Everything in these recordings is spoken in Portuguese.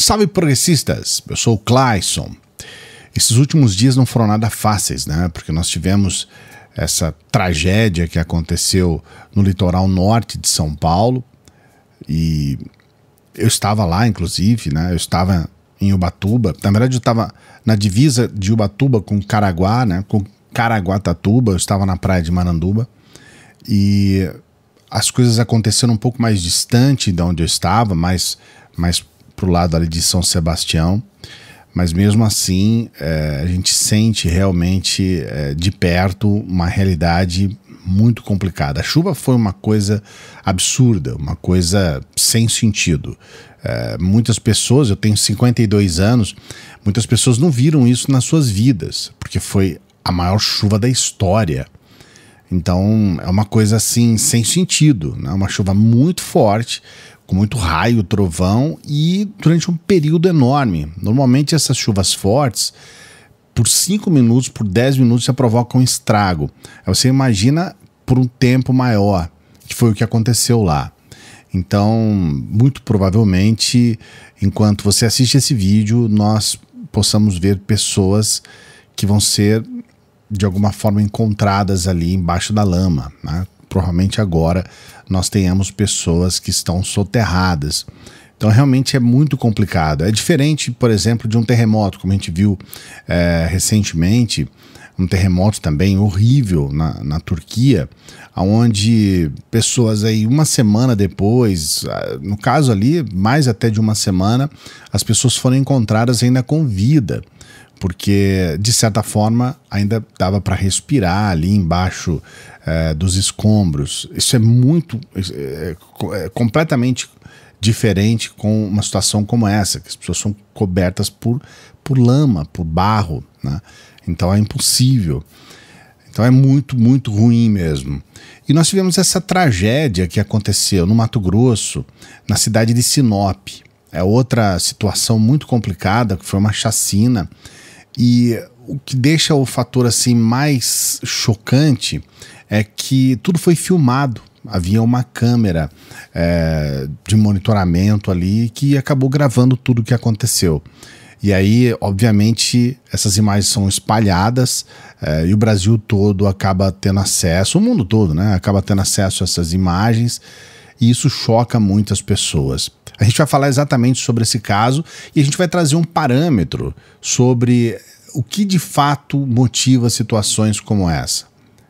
Salve progressistas, eu sou o Clayson. Esses últimos dias não foram nada fáceis, né? Porque nós tivemos essa tragédia que aconteceu no litoral norte de São Paulo e eu estava lá, inclusive, né? Eu estava em Ubatuba. Na verdade, eu estava na divisa de Ubatuba com Caraguá, né? Com Caraguatatuba, eu estava na praia de Maranduba e as coisas aconteceram um pouco mais distante de onde eu estava, mais, mais pro lado ali de São Sebastião, mas mesmo assim é, a gente sente realmente é, de perto uma realidade muito complicada. A chuva foi uma coisa absurda, uma coisa sem sentido. É, muitas pessoas, eu tenho 52 anos, muitas pessoas não viram isso nas suas vidas, porque foi a maior chuva da história. Então é uma coisa assim sem sentido, né? uma chuva muito forte, com muito raio, trovão e durante um período enorme. Normalmente essas chuvas fortes, por 5 minutos, por 10 minutos, já provocam um estrago. Aí você imagina por um tempo maior, que foi o que aconteceu lá. Então, muito provavelmente, enquanto você assiste esse vídeo, nós possamos ver pessoas que vão ser de alguma forma encontradas ali embaixo da lama, né? provavelmente agora nós tenhamos pessoas que estão soterradas. Então, realmente é muito complicado. É diferente, por exemplo, de um terremoto, como a gente viu é, recentemente, um terremoto também horrível na, na Turquia, onde pessoas aí uma semana depois, ah, no caso ali, mais até de uma semana, as pessoas foram encontradas ainda com vida porque de certa forma ainda dava para respirar ali embaixo é, dos escombros. Isso é muito é, é, é completamente diferente com uma situação como essa, que as pessoas são cobertas por, por lama, por barro, né? então é impossível. Então é muito, muito ruim mesmo. E nós tivemos essa tragédia que aconteceu no Mato Grosso, na cidade de Sinop. É outra situação muito complicada, que foi uma chacina e o que deixa o fator assim mais chocante é que tudo foi filmado. Havia uma câmera é, de monitoramento ali que acabou gravando tudo o que aconteceu. E aí, obviamente, essas imagens são espalhadas é, e o Brasil todo acaba tendo acesso, o mundo todo, né? Acaba tendo acesso a essas imagens e isso choca muitas pessoas. A gente vai falar exatamente sobre esse caso e a gente vai trazer um parâmetro sobre o que de fato motiva situações como essa.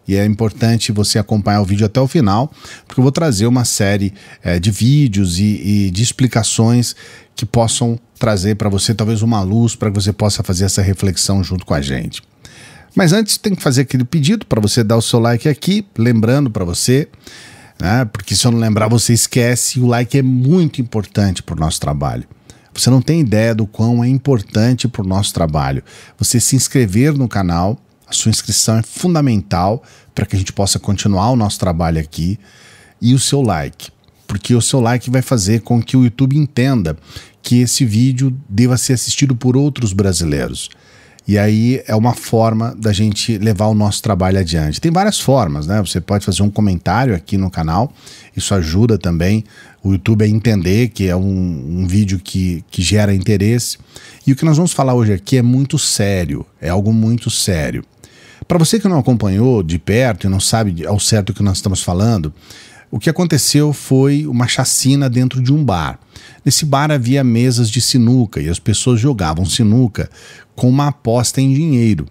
E é importante você acompanhar o vídeo até o final, porque eu vou trazer uma série é, de vídeos e, e de explicações que possam trazer para você talvez uma luz para que você possa fazer essa reflexão junto com a gente. Mas antes tem que fazer aquele pedido para você dar o seu like aqui, lembrando para você né? Porque se eu não lembrar, você esquece. O like é muito importante para o nosso trabalho. Você não tem ideia do quão é importante para o nosso trabalho. Você se inscrever no canal, a sua inscrição é fundamental para que a gente possa continuar o nosso trabalho aqui. E o seu like, porque o seu like vai fazer com que o YouTube entenda que esse vídeo deva ser assistido por outros brasileiros. E aí é uma forma da gente levar o nosso trabalho adiante. Tem várias formas, né? Você pode fazer um comentário aqui no canal, isso ajuda também o YouTube a entender que é um, um vídeo que, que gera interesse. E o que nós vamos falar hoje aqui é muito sério, é algo muito sério. Para você que não acompanhou de perto e não sabe ao certo o que nós estamos falando, o que aconteceu foi uma chacina dentro de um bar. Nesse bar havia mesas de sinuca e as pessoas jogavam sinuca com uma aposta em dinheiro.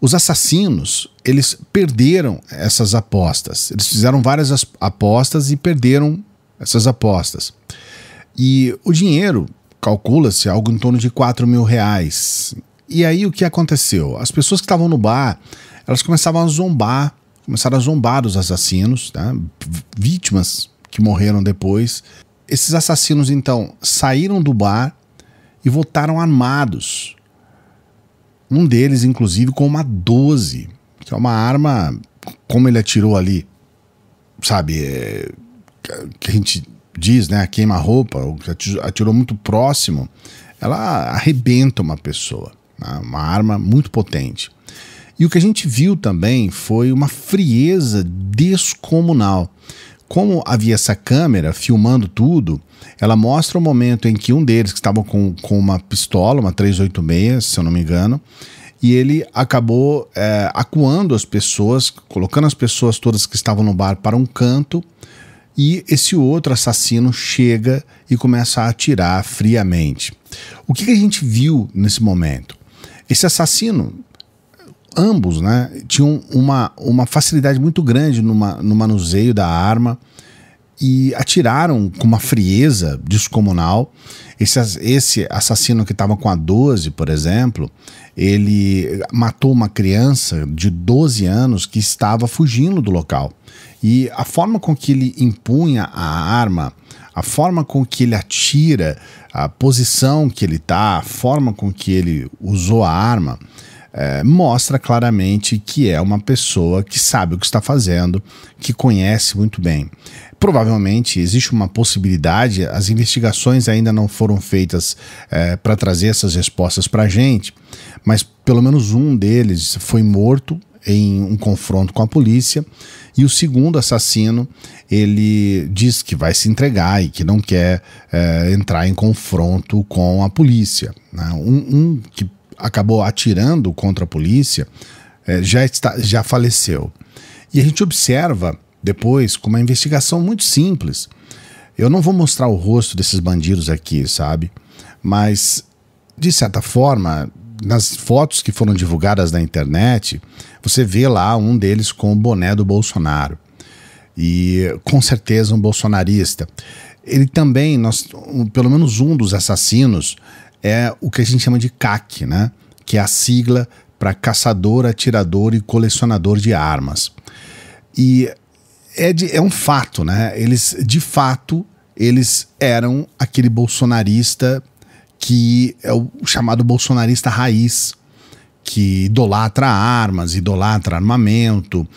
Os assassinos, eles perderam essas apostas. Eles fizeram várias apostas e perderam essas apostas. E o dinheiro, calcula-se, algo em torno de 4 mil reais. E aí o que aconteceu? As pessoas que estavam no bar, elas começavam a zombar começaram a zombar dos assassinos, tá? vítimas que morreram depois. Esses assassinos, então, saíram do bar e voltaram armados. Um deles, inclusive, com uma 12, que é uma arma, como ele atirou ali, sabe, é, que a gente diz, né, queima-roupa, atirou muito próximo, ela arrebenta uma pessoa, né, uma arma muito potente. E o que a gente viu também foi uma frieza descomunal. Como havia essa câmera filmando tudo, ela mostra o momento em que um deles, que estava com, com uma pistola, uma 386, se eu não me engano, e ele acabou é, acuando as pessoas, colocando as pessoas todas que estavam no bar para um canto, e esse outro assassino chega e começa a atirar friamente. O que, que a gente viu nesse momento? Esse assassino ambos né, tinham uma, uma facilidade muito grande numa, no manuseio da arma e atiraram com uma frieza descomunal. Esse, esse assassino que estava com a 12, por exemplo, ele matou uma criança de 12 anos que estava fugindo do local. E a forma com que ele impunha a arma, a forma com que ele atira, a posição que ele está, a forma com que ele usou a arma, é, mostra claramente que é uma pessoa que sabe o que está fazendo, que conhece muito bem. Provavelmente existe uma possibilidade, as investigações ainda não foram feitas é, para trazer essas respostas para a gente, mas pelo menos um deles foi morto em um confronto com a polícia e o segundo assassino ele diz que vai se entregar e que não quer é, entrar em confronto com a polícia. Né? Um, um que acabou atirando contra a polícia é, já, está, já faleceu. E a gente observa depois com uma investigação muito simples. Eu não vou mostrar o rosto desses bandidos aqui, sabe? Mas, de certa forma, nas fotos que foram divulgadas na internet, você vê lá um deles com o boné do Bolsonaro. E com certeza um bolsonarista. Ele também, nós, um, pelo menos um dos assassinos, é o que a gente chama de CAC, né? que é a sigla para caçador, atirador e colecionador de armas. E é, de, é um fato, né? Eles, de fato, eles eram aquele bolsonarista que é o chamado bolsonarista raiz, que idolatra armas, idolatra armamento,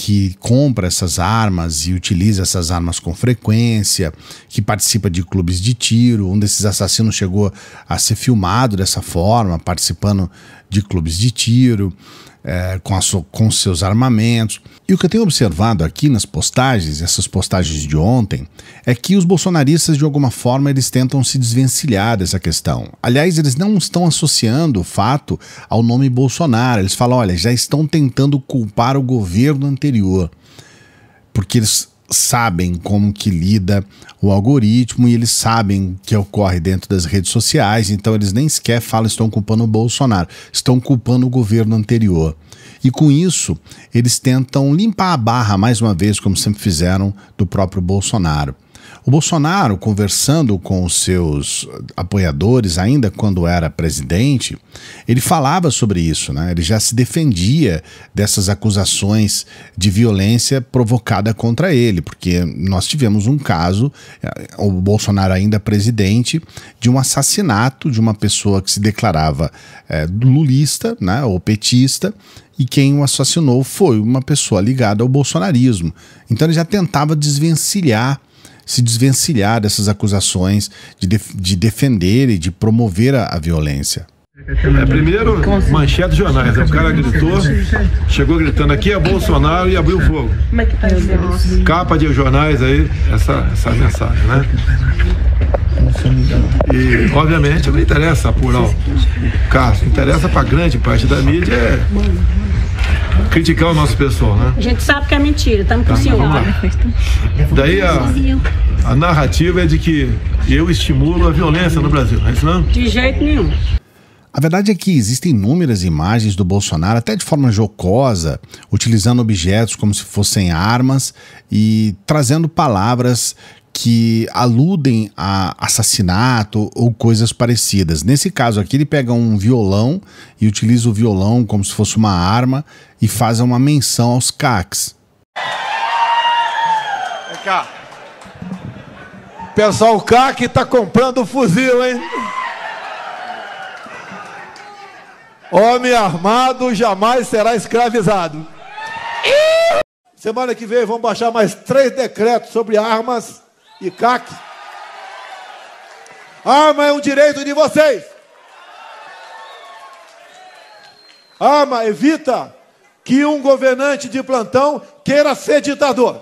que compra essas armas e utiliza essas armas com frequência, que participa de clubes de tiro. Um desses assassinos chegou a ser filmado dessa forma, participando de clubes de tiro, é, com, com seus armamentos. E o que eu tenho observado aqui nas postagens, essas postagens de ontem, é que os bolsonaristas, de alguma forma, eles tentam se desvencilhar dessa questão. Aliás, eles não estão associando o fato ao nome Bolsonaro. Eles falam, olha, já estão tentando culpar o governo anterior. Porque eles sabem como que lida o algoritmo e eles sabem o que ocorre dentro das redes sociais, então eles nem sequer falam estão culpando o Bolsonaro, estão culpando o governo anterior. E com isso, eles tentam limpar a barra mais uma vez, como sempre fizeram, do próprio Bolsonaro. O Bolsonaro, conversando com os seus apoiadores, ainda quando era presidente, ele falava sobre isso, né? Ele já se defendia dessas acusações de violência provocada contra ele, porque nós tivemos um caso, eh, o Bolsonaro ainda presidente, de um assassinato de uma pessoa que se declarava é, lulista, né, ou petista, e quem o assassinou foi uma pessoa ligada ao bolsonarismo. Então ele já tentava desvencilhar se desvencilhar dessas acusações, de, def de defender e de promover a, a violência. É, primeiro, manchete de jornais. Né? O cara gritou, chegou gritando aqui é Bolsonaro e abriu fogo. É tá Capa de jornais aí, essa, essa mensagem, né? E, obviamente, não interessa apurar o caso. Interessa para grande parte da mídia é criticar o nosso pessoal, né? A gente sabe que é mentira, estamos tá, por ciúme. Daí a, a narrativa é de que eu estimulo a violência no Brasil, não é isso não? De jeito nenhum. A verdade é que existem inúmeras imagens do Bolsonaro, até de forma jocosa, utilizando objetos como se fossem armas e trazendo palavras que aludem a assassinato ou coisas parecidas. Nesse caso aqui, ele pega um violão e utiliza o violão como se fosse uma arma e faz uma menção aos caques. Vem cá. Pessoal, o CAC está comprando fuzil, hein? Homem armado jamais será escravizado. Semana que vem vamos baixar mais três decretos sobre armas e CAC. Arma é um direito de vocês. Arma evita que um governante de plantão queira ser ditador.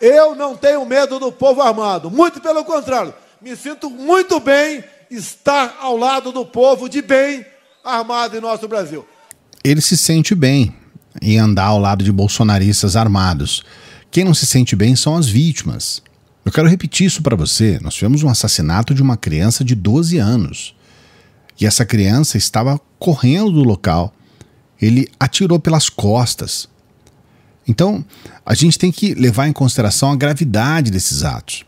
Eu não tenho medo do povo armado, muito pelo contrário, me sinto muito bem estar ao lado do povo de bem armado em nosso Brasil. Ele se sente bem em andar ao lado de bolsonaristas armados. Quem não se sente bem são as vítimas. Eu quero repetir isso para você. Nós tivemos um assassinato de uma criança de 12 anos. E essa criança estava correndo do local. Ele atirou pelas costas. Então, a gente tem que levar em consideração a gravidade desses atos.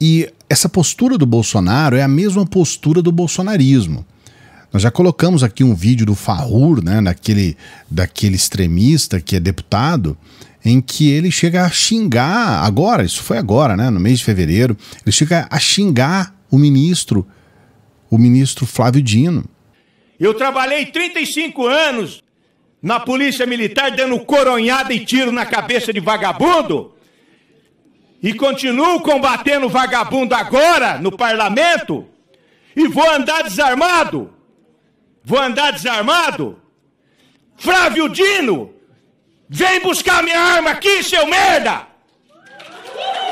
E essa postura do Bolsonaro é a mesma postura do bolsonarismo. Nós já colocamos aqui um vídeo do Farrur, né, daquele, daquele extremista que é deputado, em que ele chega a xingar, agora, isso foi agora, né, no mês de fevereiro, ele chega a xingar o ministro, o ministro Flávio Dino. Eu trabalhei 35 anos na polícia militar dando coronhada e tiro na cabeça de vagabundo e continuo combatendo vagabundo agora no parlamento e vou andar desarmado. Vou andar desarmado. Flávio Dino Vem buscar minha arma aqui, seu merda!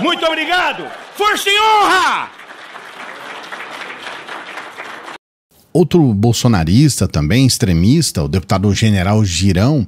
Muito obrigado! Força e honra! Outro bolsonarista também, extremista, o deputado general Girão,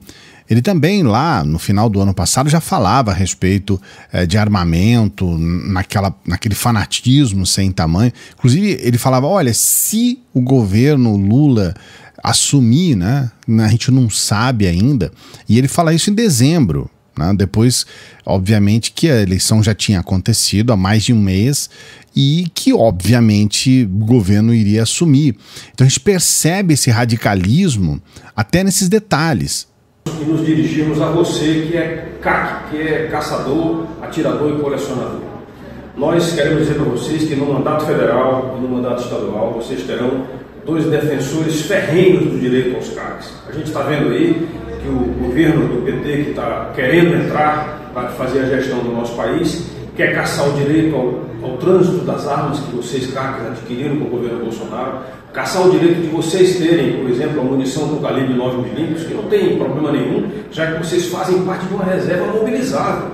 ele também lá no final do ano passado já falava a respeito é, de armamento, naquela, naquele fanatismo sem tamanho. Inclusive, ele falava: olha, se o governo Lula assumir, né? né? A gente não sabe ainda. E ele fala isso em dezembro. Né? Depois, obviamente, que a eleição já tinha acontecido há mais de um mês e que, obviamente, o governo iria assumir. Então a gente percebe esse radicalismo até nesses detalhes. E nos dirigimos a você que é que é caçador, atirador e colecionador. Nós queremos dizer para vocês que no mandato federal e no mandato estadual vocês terão dois defensores ferrenhos do direito aos CACs. A gente está vendo aí que o governo do PT, que está querendo entrar para fazer a gestão do nosso país, quer caçar o direito ao, ao trânsito das armas que vocês, CACs, adquiriram com o governo Bolsonaro, caçar o direito de vocês terem, por exemplo, a munição do calibre 9mm, que não tem problema nenhum, já que vocês fazem parte de uma reserva mobilizada.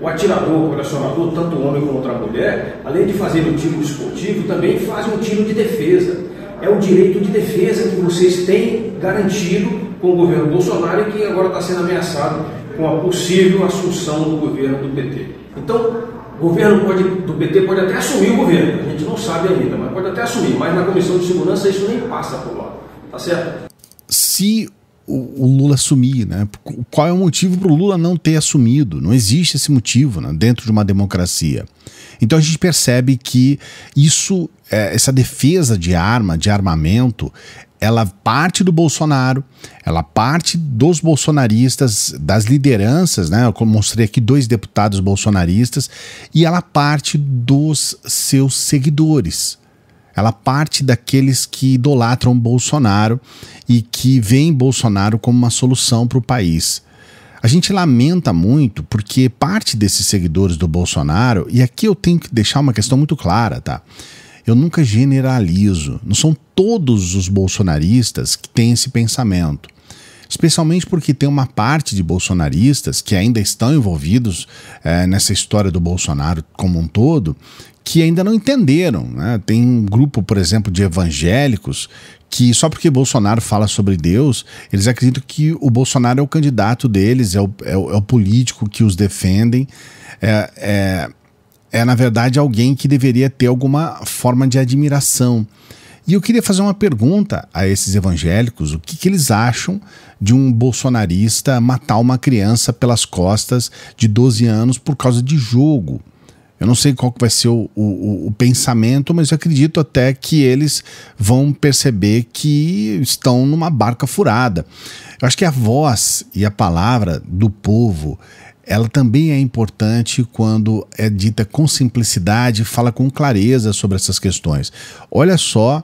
O atirador, o colecionador, tanto homem quanto a mulher, além de fazer o um tiro esportivo, também faz um tiro de defesa é o direito de defesa que vocês têm garantido com o governo Bolsonaro e que agora está sendo ameaçado com a possível assunção do governo do PT. Então, o governo pode, do PT pode até assumir o governo, a gente não sabe ainda, mas pode até assumir, mas na Comissão de Segurança isso nem passa por lá, tá certo? Se o, o Lula assumir, né? Qual é o motivo para o Lula não ter assumido? Não existe esse motivo né, dentro de uma democracia. Então a gente percebe que isso, é, essa defesa de arma, de armamento, ela parte do Bolsonaro, ela parte dos bolsonaristas, das lideranças, né? Eu mostrei aqui dois deputados bolsonaristas, e ela parte dos seus seguidores ela parte daqueles que idolatram Bolsonaro e que veem Bolsonaro como uma solução para o país. A gente lamenta muito porque parte desses seguidores do Bolsonaro, e aqui eu tenho que deixar uma questão muito clara, tá? Eu nunca generalizo, não são todos os bolsonaristas que têm esse pensamento especialmente porque tem uma parte de bolsonaristas que ainda estão envolvidos é, nessa história do Bolsonaro como um todo, que ainda não entenderam. Né? Tem um grupo, por exemplo, de evangélicos que só porque Bolsonaro fala sobre Deus, eles acreditam que o Bolsonaro é o candidato deles, é o, é o, é o político que os defendem. É, é, é, na verdade, alguém que deveria ter alguma forma de admiração. E eu queria fazer uma pergunta a esses evangélicos: o que, que, eles acham de um bolsonarista matar uma criança pelas costas de 12 anos por causa de jogo? Eu não sei qual que vai ser o, o, o pensamento, mas eu acredito até que eles vão perceber que estão numa barca furada. Eu acho que a voz e a palavra do povo ela também é importante quando é dita com simplicidade, fala com clareza sobre essas questões. Olha só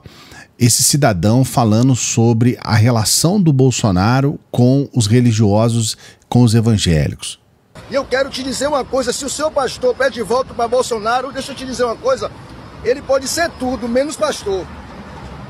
esse cidadão falando sobre a relação do Bolsonaro com os religiosos, com os evangélicos. E eu quero te dizer uma coisa: se o seu pastor pede voto para Bolsonaro, deixa eu te dizer uma coisa, ele pode ser tudo, menos pastor.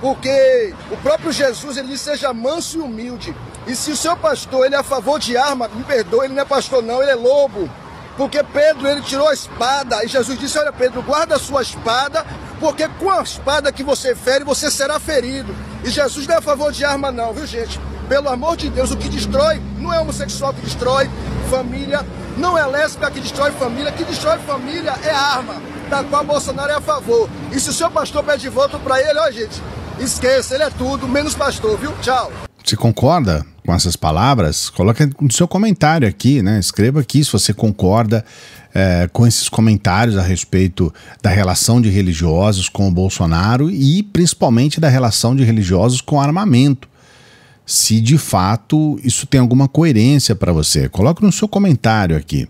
Porque o próprio Jesus ele diz: seja manso e humilde. E se o seu pastor ele é a favor de arma, me perdoe, ele não é pastor, não, ele é lobo. Porque Pedro ele tirou a espada e Jesus disse: Olha, Pedro, guarda a sua espada, porque com a espada que você fere, você será ferido. E Jesus não é a favor de arma, não, viu, gente? Pelo amor de Deus, o que destrói não é homossexual que destrói família, não é lésbica que destrói família, que destrói família é arma, da qual Bolsonaro é a favor. E se o seu pastor pede voto para ele, ó gente, esqueça, ele é tudo, menos pastor, viu? Tchau. Você concorda com essas palavras? Coloque no seu comentário aqui, né? Escreva aqui se você concorda é, com esses comentários a respeito da relação de religiosos com o Bolsonaro e principalmente da relação de religiosos com armamento se de fato isso tem alguma coerência para você. Coloque no seu comentário aqui.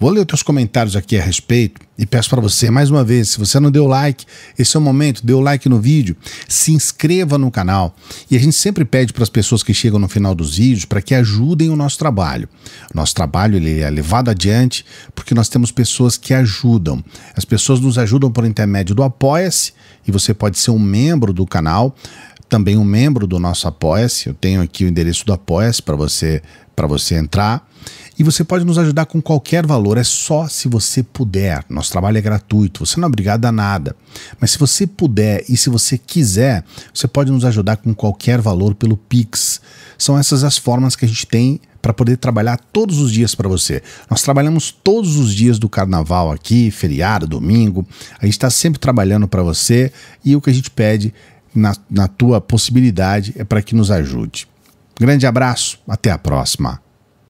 Vou ler os teus comentários aqui a respeito e peço para você mais uma vez, se você não deu like, esse é o momento, dê o like no vídeo, se inscreva no canal. E a gente sempre pede para as pessoas que chegam no final dos vídeos para que ajudem o nosso trabalho. nosso trabalho ele é levado adiante porque nós temos pessoas que ajudam. As pessoas nos ajudam por intermédio do Apoia-se e você pode ser um membro do canal também um membro do nosso Apoia-se. Eu tenho aqui o endereço do Apoia-se para você, você entrar. E você pode nos ajudar com qualquer valor, é só se você puder. Nosso trabalho é gratuito, você não é obrigado a nada. Mas se você puder e se você quiser, você pode nos ajudar com qualquer valor pelo Pix. São essas as formas que a gente tem para poder trabalhar todos os dias para você. Nós trabalhamos todos os dias do carnaval aqui, feriado, domingo. A gente está sempre trabalhando para você e o que a gente pede na, na tua possibilidade, é para que nos ajude. Grande abraço, até a próxima.